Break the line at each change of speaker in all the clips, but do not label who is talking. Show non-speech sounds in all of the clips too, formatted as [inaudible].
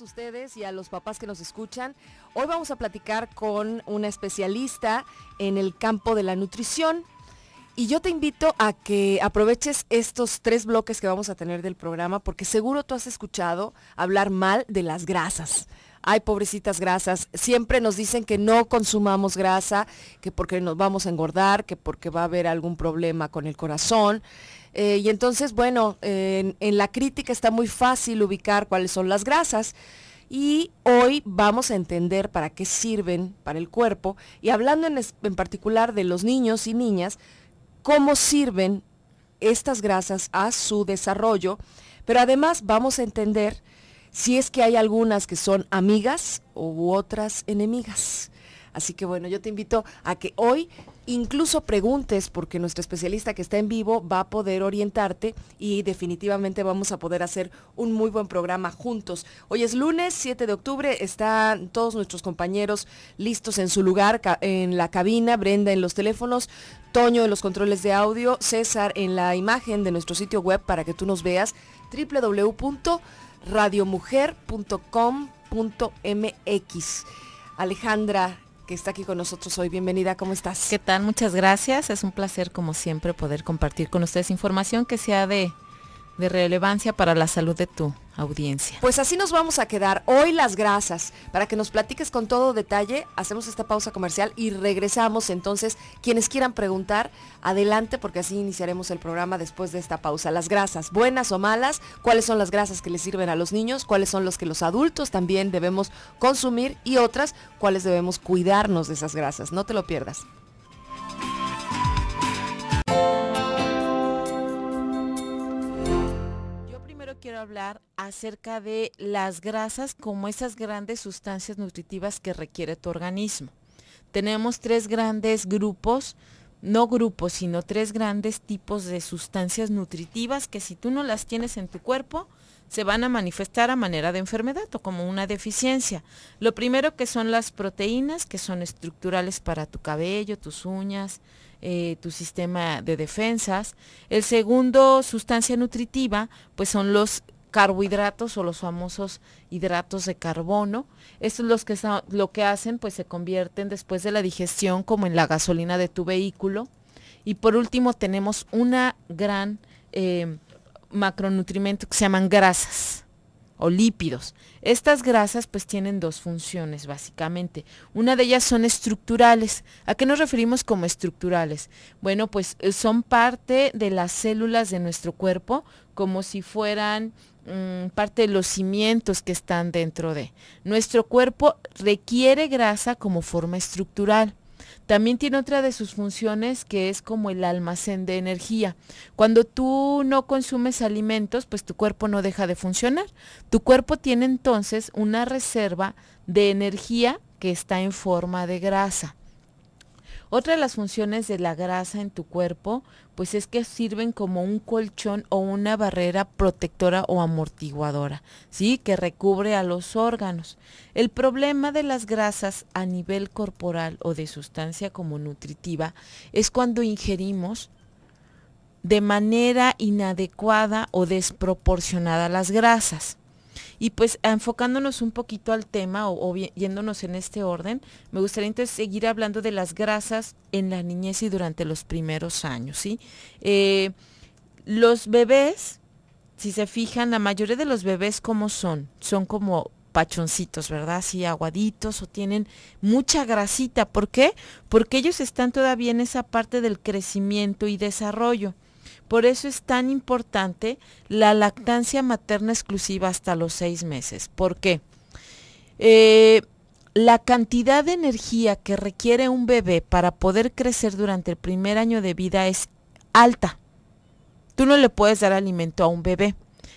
a ustedes y a los papás que nos escuchan. Hoy vamos a platicar con una especialista en el campo de la nutrición. Y yo te invito a que aproveches estos tres bloques que vamos a tener del programa porque seguro tú has escuchado hablar mal de las grasas. Hay pobrecitas grasas. Siempre nos dicen que no consumamos grasa, que porque nos vamos a engordar, que porque va a haber algún problema con el corazón. Eh, y entonces, bueno, en, la crítica está muy fácil ubicar cuáles son las grasas. Y hoy vamos a entender para qué sirven para el cuerpo y hablando en, en, particular de los niños y niñas, cómo sirven estas grasas a su desarrollo. Pero además vamos a entender si es que hay algunas que son amigas u otras enemigas. Así que bueno, yo te invito a que hoy incluso preguntes, porque nuestro especialista que está en vivo va a poder orientarte y definitivamente vamos a poder hacer un muy buen programa juntos. Hoy es lunes 7 de octubre, están todos nuestros compañeros listos en su lugar, en la cabina, Brenda en los teléfonos, Toño en los controles de audio, César en la imagen de nuestro sitio web para que tú nos veas, www.radiomujer.com.mx.
Alejandra que está aquí con nosotros hoy. Bienvenida, ¿cómo estás? ¿Qué tal? Muchas gracias. Es un placer, como siempre, poder compartir con ustedes información que sea de de relevancia para la salud de tu audiencia.
Pues así nos vamos a quedar. Hoy las grasas. Para que nos platiques con todo detalle, hacemos esta pausa comercial y regresamos. Entonces, quienes quieran preguntar, adelante porque así iniciaremos el programa después de esta pausa. Las grasas, buenas o malas, cuáles son las grasas que les sirven a los niños, cuáles son los que los adultos también debemos consumir y otras, cuáles debemos cuidarnos de esas grasas. No te lo pierdas.
quiero hablar acerca de las grasas como esas grandes sustancias nutritivas que requiere tu organismo. Tenemos tres grandes grupos, no grupos, sino tres grandes tipos de sustancias nutritivas que si tú no las tienes en tu cuerpo, se van a manifestar a manera de enfermedad o como una deficiencia. Lo primero que son las proteínas, que son estructurales para tu cabello, tus uñas, eh, tu sistema de defensas. El segundo, sustancia nutritiva, pues son los carbohidratos o los famosos hidratos de carbono. Estos los que lo que hacen, pues se convierten después de la digestión como en la gasolina de tu vehículo. Y por último tenemos una gran eh, macronutrimento que se llaman grasas o lípidos. Estas grasas pues tienen dos funciones básicamente. Una de ellas son estructurales. ¿A qué nos referimos como estructurales? Bueno, pues eh, son parte de las células de nuestro cuerpo como si fueran mm, parte de los cimientos que están dentro de. Nuestro cuerpo requiere grasa como forma estructural. También tiene otra de sus funciones que es como el almacén de energía. Cuando tú no consumes alimentos, pues tu cuerpo no deja de funcionar. Tu cuerpo tiene entonces una reserva de energía que está en forma de grasa. Otra de las funciones de la grasa en tu cuerpo, pues es que sirven como un colchón o una barrera protectora o amortiguadora, ¿sí? Que recubre a los órganos. El problema de las grasas a nivel corporal o de sustancia como nutritiva es cuando ingerimos de manera inadecuada o desproporcionada las grasas. Y pues enfocándonos un poquito al tema o, yéndonos en este orden, me gustaría entonces seguir hablando de las grasas en la niñez y durante los primeros años, ¿sí? Eh, los bebés, si se fijan, la mayoría de los bebés, ¿cómo son? Son como pachoncitos, ¿verdad? Así aguaditos o tienen mucha grasita. ¿Por qué? Porque ellos están todavía en esa parte del crecimiento y desarrollo. Por eso es tan importante la lactancia materna exclusiva hasta los seis meses. ¿Por qué? Eh, la cantidad de energía que requiere un bebé para poder crecer durante el primer año de vida es alta. Tú no le puedes dar alimento a un bebé.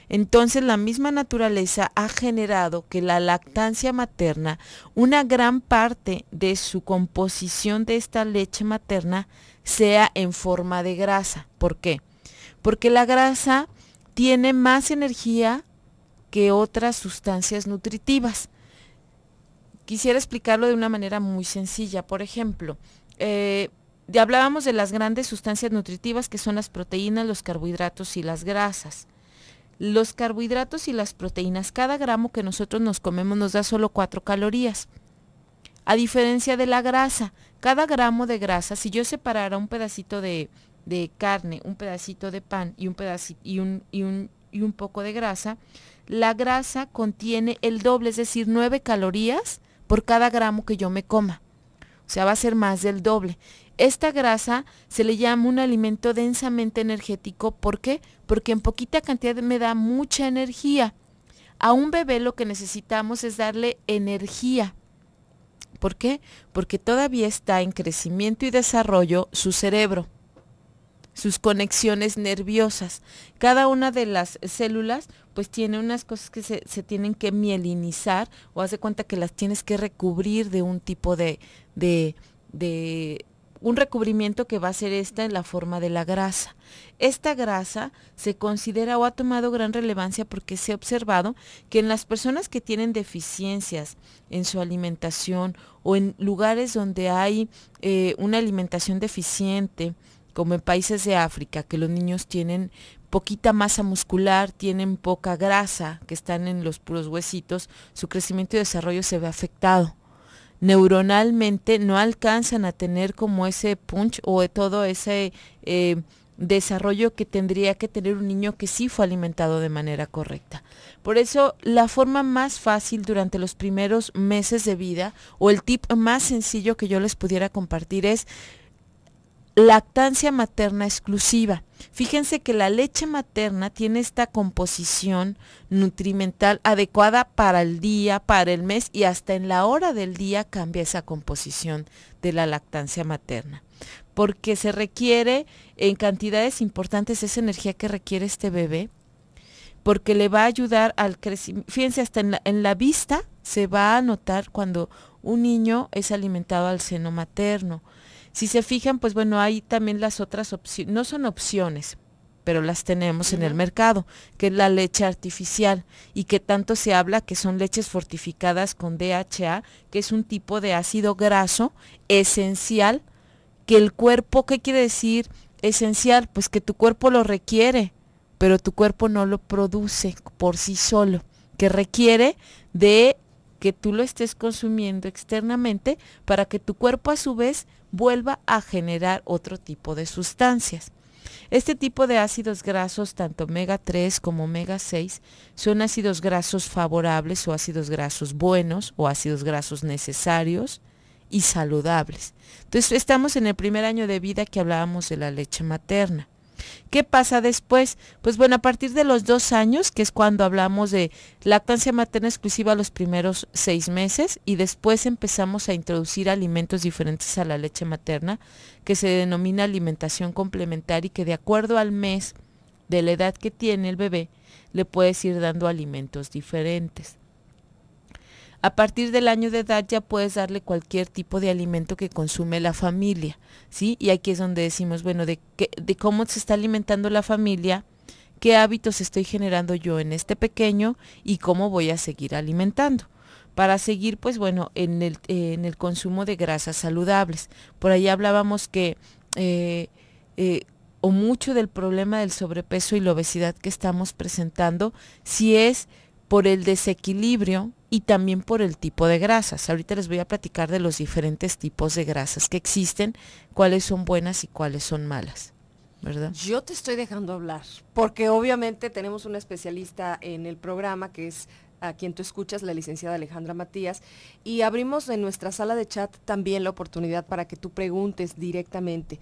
Entonces la misma naturaleza ha generado que la lactancia materna, una gran parte de su composición de esta leche materna, sea en forma de grasa. ¿Por qué? porque la grasa tiene más energía que otras sustancias nutritivas. Quisiera explicarlo de una manera muy sencilla. Por ejemplo, eh, hablábamos de las grandes sustancias nutritivas que son las proteínas, los carbohidratos y las grasas. Los carbohidratos y las proteínas, cada gramo que nosotros nos comemos nos da solo 4 calorías. A diferencia de la grasa, cada gramo de grasa, si yo separara un pedacito de, de carne, un pedacito de pan y un, pedacito, y un, poco de grasa, la grasa contiene el doble, es decir, 9 calorías por cada gramo que yo me coma. O sea, va a ser más del doble. Esta grasa se le llama un alimento densamente energético. ¿Por qué? Porque en poquita cantidad me da mucha energía. A un bebé lo que necesitamos es darle energía. ¿Por qué? Porque todavía está en crecimiento y desarrollo su cerebro sus conexiones nerviosas. Cada una de las células pues tiene unas cosas que se, tienen que mielinizar o hace cuenta que las tienes que recubrir de un tipo de, de, de un recubrimiento que va a ser esta en la forma de la grasa. Esta grasa se considera o ha tomado gran relevancia porque se ha observado que en las personas que tienen deficiencias en su alimentación o en lugares donde hay eh, una alimentación deficiente, como en países de África, que los niños tienen poquita masa muscular, tienen poca grasa, que están en los puros huesitos, su crecimiento y desarrollo se ve afectado. Neuronalmente no alcanzan a tener como ese punch o todo ese eh, desarrollo que tendría que tener un niño que sí fue alimentado de manera correcta. Por eso, la forma más fácil durante los primeros meses de vida o el tip más sencillo que yo les pudiera compartir es lactancia materna exclusiva. Fíjense que la leche materna tiene esta composición nutrimental adecuada para el día, para el mes y hasta en la hora del día cambia esa composición de la lactancia materna. Porque se requiere en cantidades importantes esa energía que requiere este bebé, porque le va a ayudar al crecimiento. Fíjense, hasta en la, en la vista se va a notar cuando un niño es alimentado al seno materno si se fijan, pues bueno, hay también las otras opciones, no son opciones, pero las tenemos en el mercado, que es la leche artificial y que tanto se habla que son leches fortificadas con DHA, que es un tipo de ácido graso esencial que el cuerpo, ¿qué quiere decir esencial? Pues que tu cuerpo lo requiere, pero tu cuerpo no lo produce por sí solo, que requiere de que tú lo estés consumiendo externamente para que tu cuerpo a su vez vuelva a generar otro tipo de sustancias. Este tipo de ácidos grasos, tanto omega 3 como omega 6, son ácidos grasos favorables o ácidos grasos buenos o ácidos grasos necesarios y saludables. Entonces estamos en el primer año de vida que hablábamos de la leche materna. ¿Qué pasa después? Pues bueno, a partir de los dos años, que es cuando hablamos de lactancia materna exclusiva los primeros seis meses, y después empezamos a introducir alimentos diferentes a la leche materna, que se denomina alimentación complementaria y que de acuerdo al mes de la edad que tiene el bebé, le puedes ir dando alimentos diferentes. A partir del año de edad ya puedes darle cualquier tipo de alimento que consume la familia, ¿sí? Y aquí es donde decimos, bueno, de, de cómo se está alimentando la familia, qué hábitos estoy generando yo en este pequeño y cómo voy a seguir alimentando para seguir, pues bueno, en el, en el, consumo de grasas saludables. Por ahí hablábamos que eh, eh, o mucho del problema del sobrepeso y la obesidad que estamos presentando, si es por el desequilibrio y también por el tipo de grasas. Ahorita les voy a platicar de los diferentes tipos de grasas que existen, cuáles son buenas y cuáles son malas. ¿verdad?
Yo te estoy dejando hablar, porque obviamente tenemos una especialista en el programa que es a quien tú escuchas, la licenciada Alejandra Matías, y abrimos en nuestra sala de chat también la oportunidad para que tú preguntes directamente.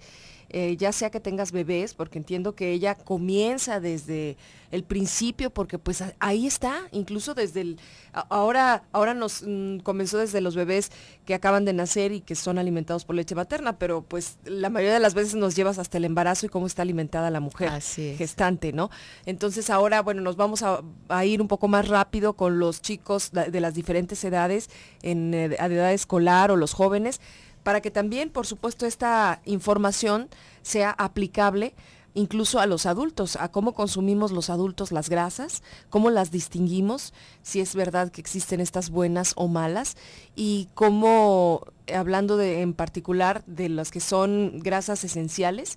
Eh, ya sea que tengas bebés, porque entiendo que ella comienza desde el principio, porque pues ahí está, incluso desde el, ahora, ahora nos mm, comenzó desde los bebés que acaban de nacer y que son alimentados por leche materna, pero pues la mayoría de las veces nos llevas hasta el embarazo y cómo está alimentada la mujer gestante, ¿no? Entonces ahora, bueno, nos vamos a, ir un poco más rápido con los chicos de, las diferentes edades, en, eh, edad escolar o los jóvenes, para que también, por supuesto, esta información sea aplicable incluso a los adultos, a cómo consumimos los adultos las grasas, cómo las distinguimos, si es verdad que existen estas buenas o malas, y cómo, hablando de, en particular de las que son grasas esenciales,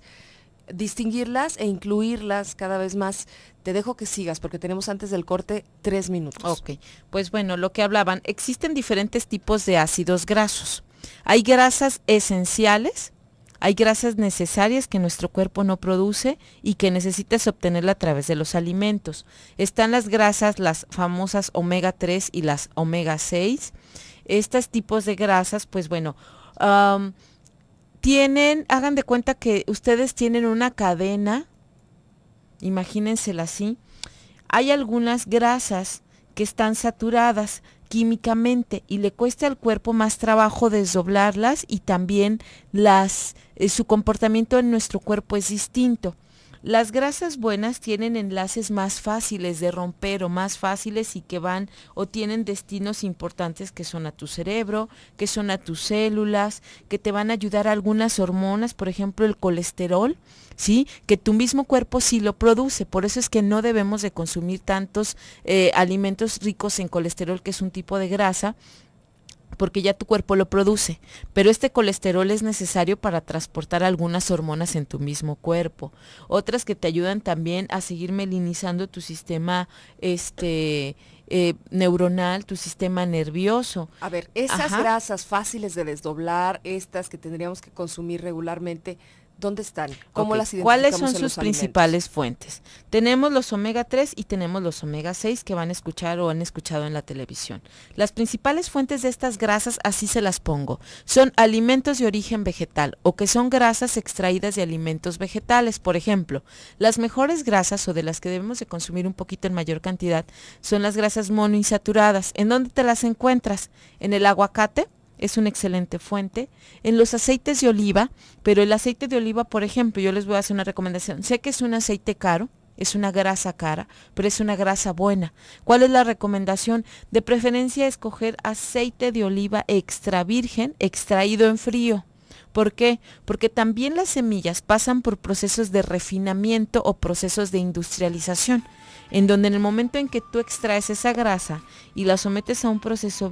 distinguirlas e incluirlas cada vez más.
Te dejo que sigas porque tenemos antes del corte tres minutos. Ok, pues bueno, lo que hablaban, existen diferentes tipos de ácidos grasos. Hay grasas esenciales, hay grasas necesarias que nuestro cuerpo no produce y que necesitas obtenerla a través de los alimentos. Están las grasas, las famosas omega 3 y las omega 6. Estos tipos de grasas, pues bueno, tienen, hagan de cuenta que ustedes tienen una cadena, imagínensela así. Hay algunas grasas que están saturadas, químicamente y le cuesta al cuerpo más trabajo desdoblarlas y también las, eh, su comportamiento en nuestro cuerpo es distinto. Las grasas buenas tienen enlaces más fáciles de romper o más fáciles y que van o tienen destinos importantes que son a tu cerebro, que son a tus células, que te van a ayudar algunas hormonas, por ejemplo el colesterol, ¿sí? Que tu mismo cuerpo sí lo produce, por eso es que no debemos de consumir tantos eh, alimentos ricos en colesterol, que es un tipo de grasa, porque ya tu cuerpo lo produce, pero este colesterol es necesario para transportar algunas hormonas en tu mismo cuerpo, otras que te ayudan también a seguir melinizando tu sistema este, eh, neuronal, tu sistema nervioso.
A ver, esas grasas fáciles de desdoblar, estas que tendríamos que consumir regularmente, ¿Dónde están? las ¿Cuáles son sus principales
fuentes? Tenemos los omega 3 y tenemos los omega 6 que van a escuchar o han escuchado en la televisión. Las principales fuentes de estas grasas, así se las pongo, son alimentos de origen vegetal o que son grasas extraídas de alimentos vegetales. Por ejemplo, las mejores grasas o de las que debemos de consumir un poquito en mayor cantidad son las grasas monoinsaturadas. ¿En dónde te las encuentras? En el aguacate, es una excelente fuente. En los aceites de oliva, pero el aceite de oliva, por ejemplo, yo les voy a hacer una recomendación. Sé que es un aceite caro, es una grasa cara, pero es una grasa buena. ¿Cuál es la recomendación? De preferencia escoger aceite de oliva extra virgen, extraído en frío. ¿Por qué? Porque también las semillas pasan por procesos de refinamiento o procesos de industrialización, en donde en el momento en que tú extraes esa grasa y la sometes a un proceso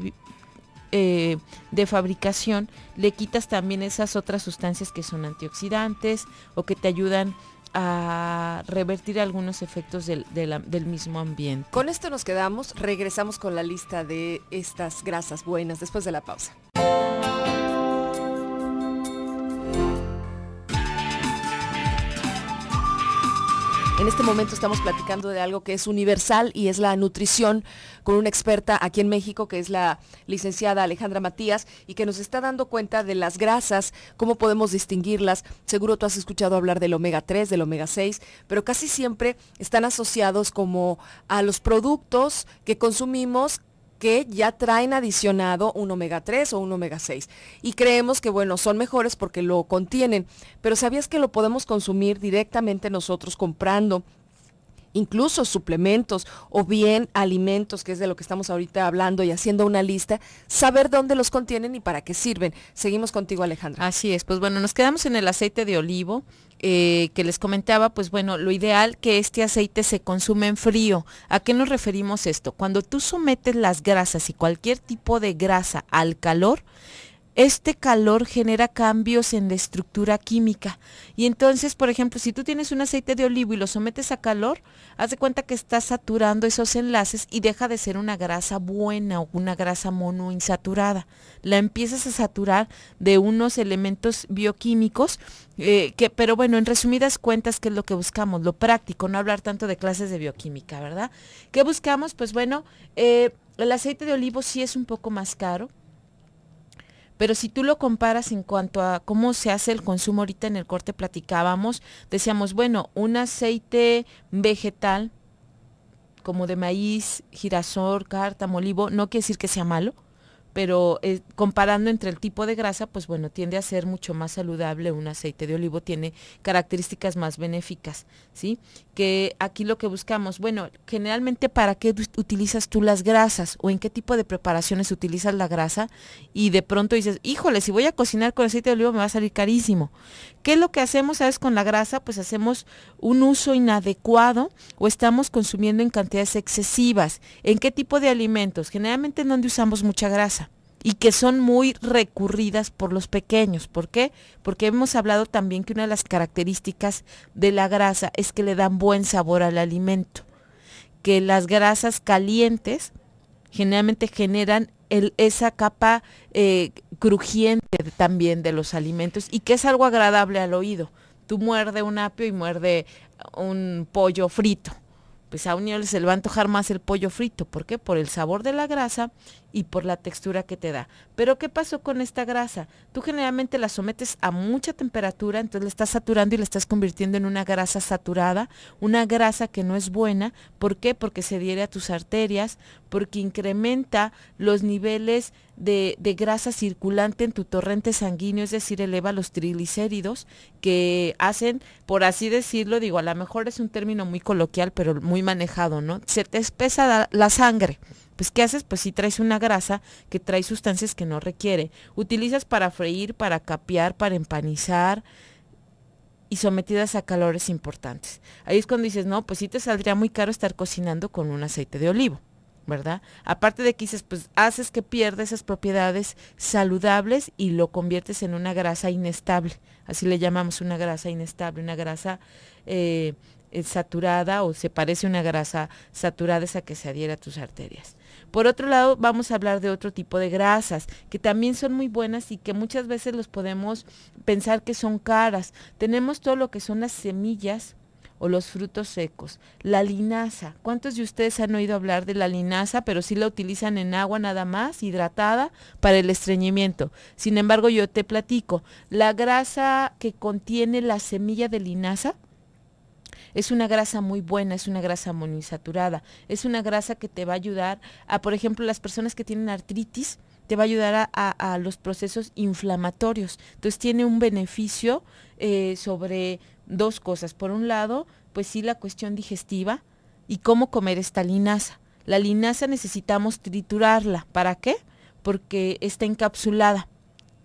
eh, de fabricación, le quitas también esas otras sustancias que son antioxidantes o que te ayudan a revertir algunos efectos del, mismo ambiente.
Con esto nos quedamos, regresamos con la lista de estas grasas buenas después de la pausa. En este momento estamos platicando de algo que es universal y es la nutrición con una experta aquí en México que es la licenciada Alejandra Matías y que nos está dando cuenta de las grasas, cómo podemos distinguirlas. Seguro tú has escuchado hablar del omega 3, del omega 6, pero casi siempre están asociados como a los productos que consumimos que ya traen adicionado un omega 3 o un omega 6. Y creemos que, bueno, son mejores porque lo contienen. Pero ¿sabías que lo podemos consumir directamente nosotros comprando incluso suplementos o bien alimentos, que es de lo que estamos ahorita hablando y haciendo una
lista, saber dónde los contienen y para qué sirven. Seguimos contigo, Alejandra. Así es, pues bueno, nos quedamos en el aceite de olivo. Eh, que les comentaba, pues bueno, lo ideal que este aceite se consume en frío. ¿A qué nos referimos esto? Cuando tú sometes las grasas y cualquier tipo de grasa al calor, este calor genera cambios en la estructura química. Y entonces, por ejemplo, si tú tienes un aceite de olivo y lo sometes a calor, haz de cuenta que estás saturando esos enlaces y deja de ser una grasa buena o una grasa monoinsaturada. La empiezas a saturar de unos elementos bioquímicos, eh, que, pero bueno, en resumidas cuentas, ¿qué es lo que buscamos? Lo práctico, no hablar tanto de clases de bioquímica, ¿verdad? ¿Qué buscamos? Pues bueno, eh, el aceite de olivo sí es un poco más caro pero si tú lo comparas en cuanto a cómo se hace el consumo, ahorita en el corte platicábamos, decíamos, bueno, un aceite vegetal como de maíz, girasol, cártamo, olivo, no quiere decir que sea malo, pero eh, comparando entre el tipo de grasa, pues bueno, tiende a ser mucho más saludable un aceite de olivo, tiene características más benéficas, ¿sí? Que aquí lo que buscamos, bueno, generalmente para qué utilizas tú las grasas o en qué tipo de preparaciones utilizas la grasa y de pronto dices, híjole, si voy a cocinar con aceite de olivo me va a salir carísimo. ¿Qué es lo que hacemos, sabes, con la grasa? Pues hacemos un uso inadecuado o estamos consumiendo en cantidades excesivas. ¿En qué tipo de alimentos? Generalmente en donde usamos mucha grasa y que son muy recurridas por los pequeños. ¿Por qué? Porque hemos hablado también que una de las características de la grasa es que le dan buen sabor al alimento, que las grasas calientes generalmente generan esa capa eh, crujiente también de los alimentos y que es algo agradable al oído. Tú muerde un apio y muerde un pollo frito pues a un niño se le va a antojar más el pollo frito. ¿Por qué? Por el sabor de la grasa y por la textura que te da. Pero ¿qué pasó con esta grasa? Tú generalmente la sometes a mucha temperatura, entonces la estás saturando y la estás convirtiendo en una grasa saturada, una grasa que no es buena. ¿Por qué? Porque se diere a tus arterias, porque incrementa los niveles de, grasa circulante en tu torrente sanguíneo, es decir, eleva los triglicéridos que hacen, por así decirlo, digo, a lo mejor es un término muy coloquial, pero muy manejado, ¿no? Se te espesa la sangre. Pues ¿qué haces? Pues si traes una grasa que trae sustancias que no requiere. Utilizas para freír, para capear, para empanizar y sometidas a calores importantes. Ahí es cuando dices, no, pues sí te saldría muy caro estar cocinando con un aceite de olivo. ¿verdad? Aparte de que pues haces que pierda esas propiedades saludables y lo conviertes en una grasa inestable. Así le llamamos una grasa inestable, una grasa eh, eh, saturada o se parece a una grasa saturada esa que se adhiera a tus arterias. Por otro lado, vamos a hablar de otro tipo de grasas que también son muy buenas y que muchas veces los podemos pensar que son caras. Tenemos todo lo que son las semillas o los frutos secos. La linaza. ¿Cuántos de ustedes han oído hablar de la linaza, pero sí la utilizan en agua nada más, hidratada, para el estreñimiento? Sin embargo, yo te platico, la grasa que contiene la semilla de linaza, es una grasa muy buena, es una grasa monoinsaturada, es una grasa que te va a ayudar a, por ejemplo, las personas que tienen artritis, te va a ayudar a, los procesos inflamatorios. Entonces tiene un beneficio eh, sobre dos cosas. Por un lado, pues sí, la cuestión digestiva y cómo comer esta linaza. La linaza necesitamos triturarla. ¿Para qué? Porque está encapsulada.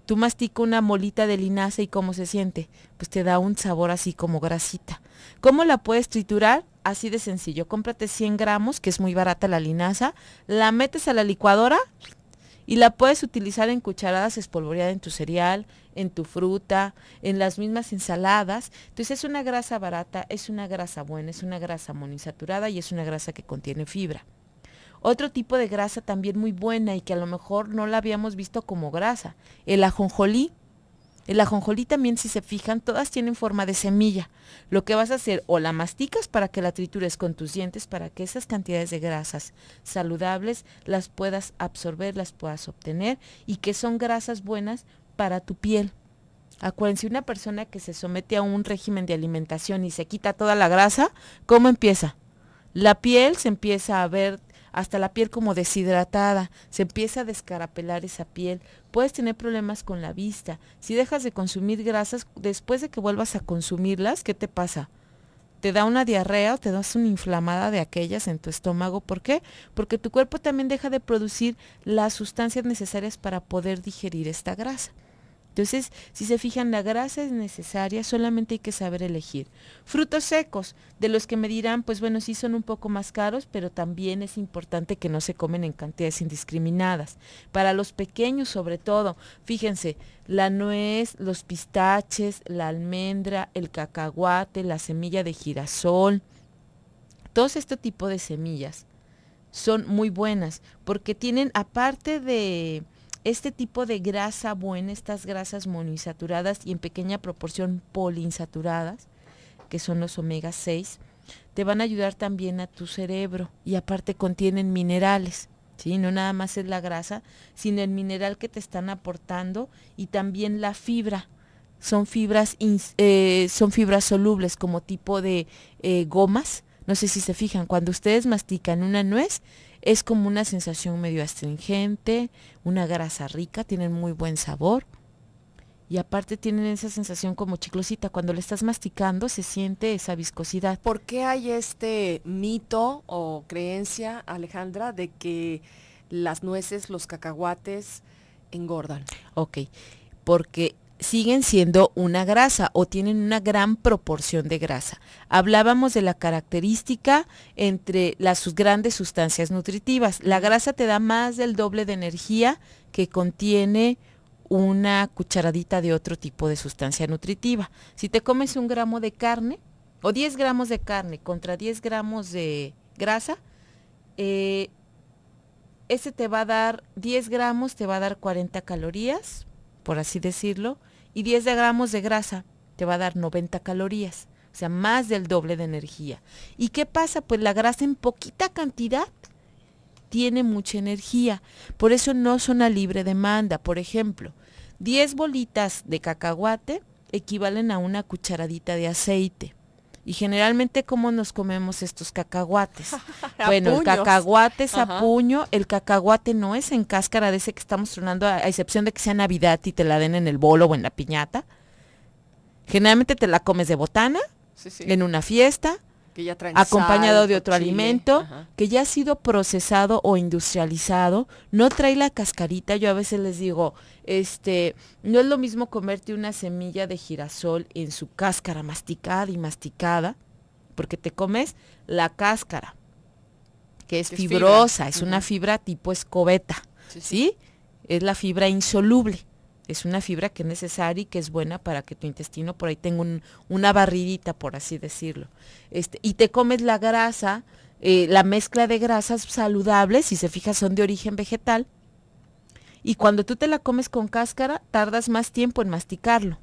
Tú masticas una molita de linaza y cómo se siente. Pues te da un sabor así como grasita. ¿Cómo la puedes triturar? Así de sencillo. Cómprate 100 gramos, que es muy barata la linaza. La metes a la licuadora y la puedes utilizar en cucharadas espolvoreada en tu cereal, en tu fruta, en las mismas ensaladas. Entonces es una grasa barata, es una grasa buena, es una grasa monoinsaturada y es una grasa que contiene fibra. Otro tipo de grasa también muy buena y que a lo mejor no la habíamos visto como grasa, el ajonjolí. El ajonjolí también, si se fijan, todas tienen forma de semilla. Lo que vas a hacer, o la masticas para que la tritures con tus dientes, para que esas cantidades de grasas saludables las puedas absorber, las puedas obtener y que son grasas buenas para tu piel. Acuérdense, una persona que se somete a un régimen de alimentación y se quita toda la grasa, ¿cómo empieza? La piel se empieza a ver hasta la piel como deshidratada, se empieza a descarapelar esa piel, puedes tener problemas con la vista. Si dejas de consumir grasas, después de que vuelvas a consumirlas, ¿qué te pasa? Te da una diarrea o te das una inflamada de aquellas en tu estómago. ¿Por qué? Porque tu cuerpo también deja de producir las sustancias necesarias para poder digerir esta grasa. Entonces, si se fijan, la grasa es necesaria, solamente hay que saber elegir. Frutos secos, de los que me dirán, pues bueno, sí son un poco más caros, pero también es importante que no se comen en cantidades indiscriminadas. Para los pequeños sobre todo, fíjense, la nuez, los pistaches, la almendra, el cacahuate, la semilla de girasol, todos este tipo de semillas son muy buenas porque tienen, aparte de este tipo de grasa buena, estas grasas monoinsaturadas y en pequeña proporción poliinsaturadas, que son los omega 6, te van a ayudar también a tu cerebro y aparte contienen minerales. ¿Sí? No nada más es la grasa, sino el mineral que te están aportando y también la fibra. Son fibras, eh, son fibras solubles como tipo de eh, gomas no sé si se fijan, cuando ustedes mastican una nuez, es como una sensación medio astringente, una grasa rica, tienen muy buen sabor. Y aparte tienen esa sensación como chiclosita. Cuando le estás masticando se siente esa viscosidad. ¿Por qué hay este
mito o creencia, Alejandra, de que las nueces, los cacahuates
engordan? Ok, porque siguen siendo una grasa o tienen una gran proporción de grasa. Hablábamos de la característica entre las sus grandes sustancias nutritivas. La grasa te da más del doble de energía que contiene una cucharadita de otro tipo de sustancia nutritiva. Si te comes un gramo de carne o 10 gramos de carne contra 10 gramos de grasa, eh, ese te va a dar 10 gramos, te va a dar 40 calorías, por así decirlo, y 10 gramos de grasa te va a dar 90 calorías, o sea, más del doble de energía. ¿Y qué pasa? Pues la grasa en poquita cantidad tiene mucha energía, por eso no son a libre demanda. Por ejemplo, 10 bolitas de cacahuate equivalen a una cucharadita de aceite. Y generalmente, ¿cómo nos comemos estos cacahuates? [laughs] bueno, el cacahuate es a puño, el cacahuate no es en cáscara de ese que estamos tronando, a, excepción de que sea Navidad y te la den en el bolo o en la piñata. Generalmente te la comes de botana, en una fiesta,
acompañado de otro alimento
que ya ha sido procesado o industrializado, no trae la cascarita, yo a veces les digo, este, no es lo mismo comerte una semilla de girasol en su cáscara masticada y masticada, porque te comes la cáscara, que es fibrosa, es, una fibra tipo escobeta, ¿sí? Es la fibra insoluble es una fibra que es necesaria y que es buena para que tu intestino por ahí tenga una barridita, por así decirlo. Este, y te comes la grasa, eh, la mezcla de grasas saludables, si se fijas son de origen vegetal, y cuando tú te la comes con cáscara, tardas más tiempo en masticarlo.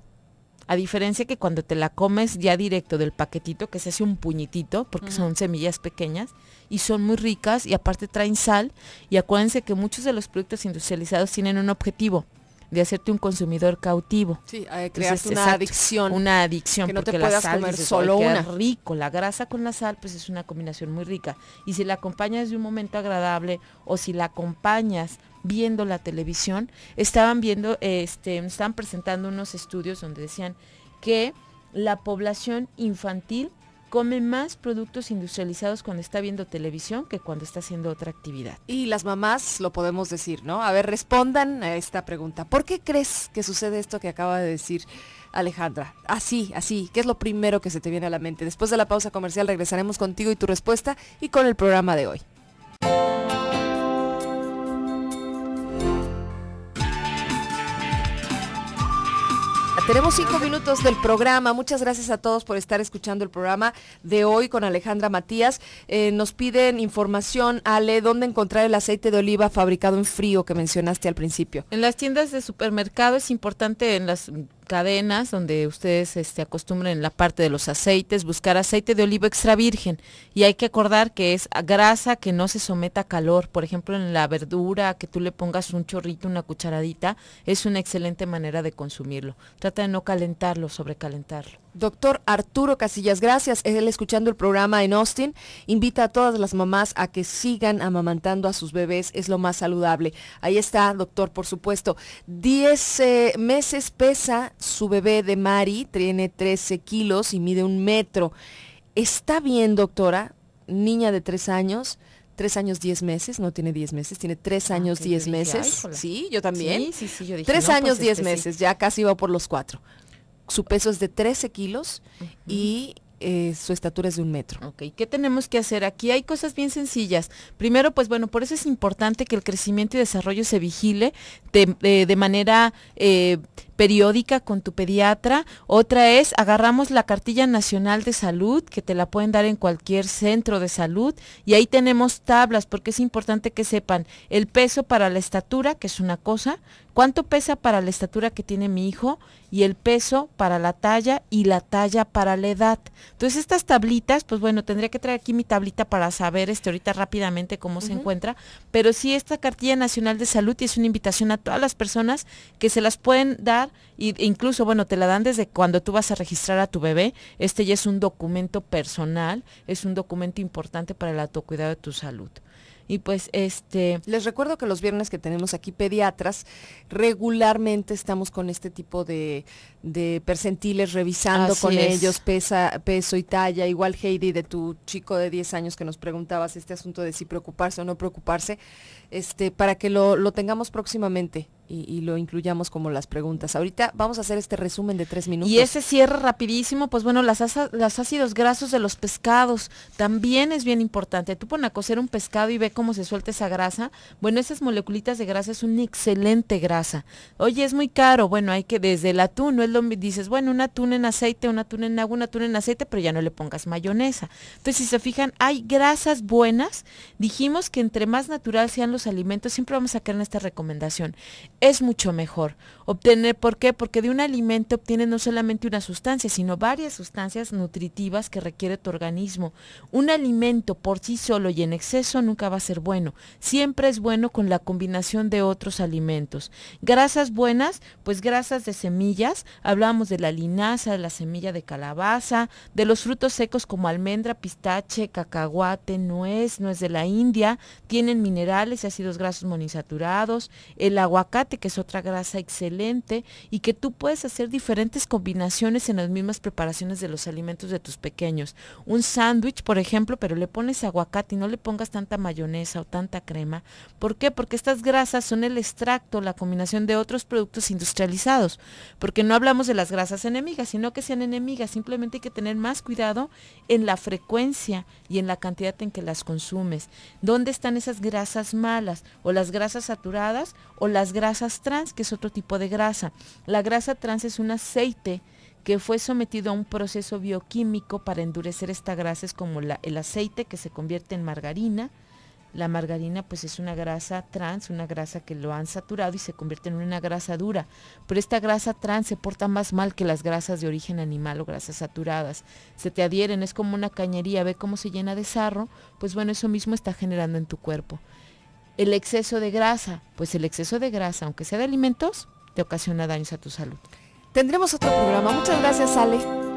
A diferencia que cuando te la comes ya directo del paquetito, que se hace un puñitito, porque son semillas pequeñas, y son muy ricas, y aparte traen sal, y acuérdense que muchos de los productos industrializados tienen un objetivo, de hacerte un consumidor cautivo. Sí, eh, creas una adicción. Una adicción. porque la sal, es solo una. rico, la grasa con la sal, pues es una combinación muy rica. Y si la acompañas de un momento agradable o si la acompañas viendo la televisión, estaban viendo, este, estaban presentando unos estudios donde decían que la población infantil come más productos industrializados cuando está viendo televisión que cuando está haciendo otra actividad.
Y las mamás lo podemos decir, ¿no? A ver, respondan a esta pregunta. ¿Por qué crees que sucede esto que acaba de decir Alejandra? Así, así, ¿qué es lo primero que se te viene a la mente? Después de la pausa comercial regresaremos contigo y tu respuesta y con el programa de hoy. Tenemos cinco minutos del programa. Muchas gracias a todos por estar escuchando el programa de hoy con Alejandra Matías. Eh, nos piden información, Ale, dónde encontrar el aceite de oliva fabricado en frío que mencionaste
al principio. En las tiendas de supermercado es importante, en las cadenas donde ustedes este, acostumbren en la parte de los aceites, buscar aceite de oliva extra virgen. Y hay que acordar que es grasa que no se someta a calor. Por ejemplo, en la verdura, que tú le pongas un chorrito, una cucharadita, es una excelente manera de consumirlo. Trata de no calentarlo, sobrecalentarlo. Doctor Arturo Casillas, gracias. Él escuchando el programa
en Austin. Invita a todas las mamás a que sigan amamantando a sus bebés. Es lo más saludable. Ahí está, doctor, por supuesto. Diez eh, meses pesa su bebé de Mari. Tiene 13 kilos y mide un metro. Está bien, doctora, niña de tres años. Tres años, diez meses, no tiene diez meses, tiene tres ah, años, diez meses. sí, yo también. Sí, sí, sí, tres pues, años, diez este, meses, ya casi va por los cuatro su peso
es de 13 kilos y eh, su estatura es de un metro. Ok, ¿qué tenemos que hacer? Aquí hay cosas bien sencillas. Primero, pues bueno, por eso es importante que el crecimiento y desarrollo se vigile de, eh, manera eh, periódica con tu pediatra. Otra es, agarramos la cartilla nacional de salud, que te la pueden dar en cualquier centro de salud, y ahí tenemos tablas, porque es importante que sepan el peso para la estatura, que es una cosa, cuánto pesa para la estatura que tiene mi hijo y el peso para la talla y la talla para la edad. Entonces estas tablitas, pues bueno, tendría que traer aquí mi tablita para saber este ahorita rápidamente cómo se encuentra, pero sí esta cartilla nacional de salud y es una invitación a todas las personas que se las pueden dar e incluso bueno, te la dan desde cuando tú vas a registrar a tu bebé. Este ya es un documento personal, es un documento importante para el autocuidado de tu salud. Y pues este... Les recuerdo que los viernes que tenemos aquí
pediatras, regularmente estamos con este tipo de, percentiles revisando con ellos peso y talla. Igual Heidi de tu chico de 10 años que nos preguntabas este asunto de si preocuparse o no preocuparse. Este, para que lo, tengamos próximamente. Y, lo incluyamos como las preguntas. Ahorita vamos a hacer este resumen de tres minutos. Y ese
cierre rapidísimo, pues bueno, las, ácidos grasos de los pescados también es bien importante. Tú pon a cocer un pescado y ve cómo se suelta esa grasa. Bueno, esas moleculitas de grasa es una excelente grasa. Oye, es muy caro. Bueno, hay que desde el atún, no es lo dices, bueno, un atún en aceite, un atún en agua, un atún en aceite, pero ya no le pongas mayonesa. Entonces, si se fijan, hay grasas buenas. Dijimos que entre más natural sean los alimentos, siempre vamos a caer en esta recomendación. Es mucho mejor obtener, ¿por qué? Porque de un alimento obtienes no solamente una sustancia, sino varias sustancias nutritivas que requiere tu organismo. Un alimento por sí solo y en exceso nunca va a ser bueno. Siempre es bueno con la combinación de otros alimentos. Grasas buenas, pues grasas de semillas, hablamos de la linaza, de la semilla de calabaza, de los frutos secos como almendra, pistache, cacahuate, nuez, nuez de la India, tienen minerales, los grasos monisaturados, el aguacate, que es otra grasa excelente, y que tú puedes hacer diferentes combinaciones en las mismas preparaciones de los alimentos de tus pequeños. Un sándwich, por ejemplo, pero le pones aguacate y no le pongas tanta mayonesa o tanta crema. ¿Por qué? Porque estas grasas son el extracto, la combinación de otros productos industrializados, porque no hablamos de las grasas enemigas, sino que sean enemigas, simplemente hay que tener más cuidado en la frecuencia y en la cantidad en que las consumes. ¿Dónde están esas grasas más? o las grasas saturadas, o las grasas trans, que es otro tipo de grasa. La grasa trans es un aceite que fue sometido a un proceso bioquímico para endurecer esta grasa, es como el aceite que se convierte en margarina. La margarina pues es una grasa trans, una grasa que lo han saturado y se convierte en una grasa dura. Pero esta grasa trans se porta más mal que las grasas de origen animal o grasas saturadas. Se te adhieren, es como una cañería, ve cómo se llena de sarro, pues bueno, eso mismo está generando en tu cuerpo. El exceso de grasa, pues el exceso de grasa, aunque sea de alimentos, te ocasiona daños a tu salud. Tendremos otro programa. Muchas gracias, Ale.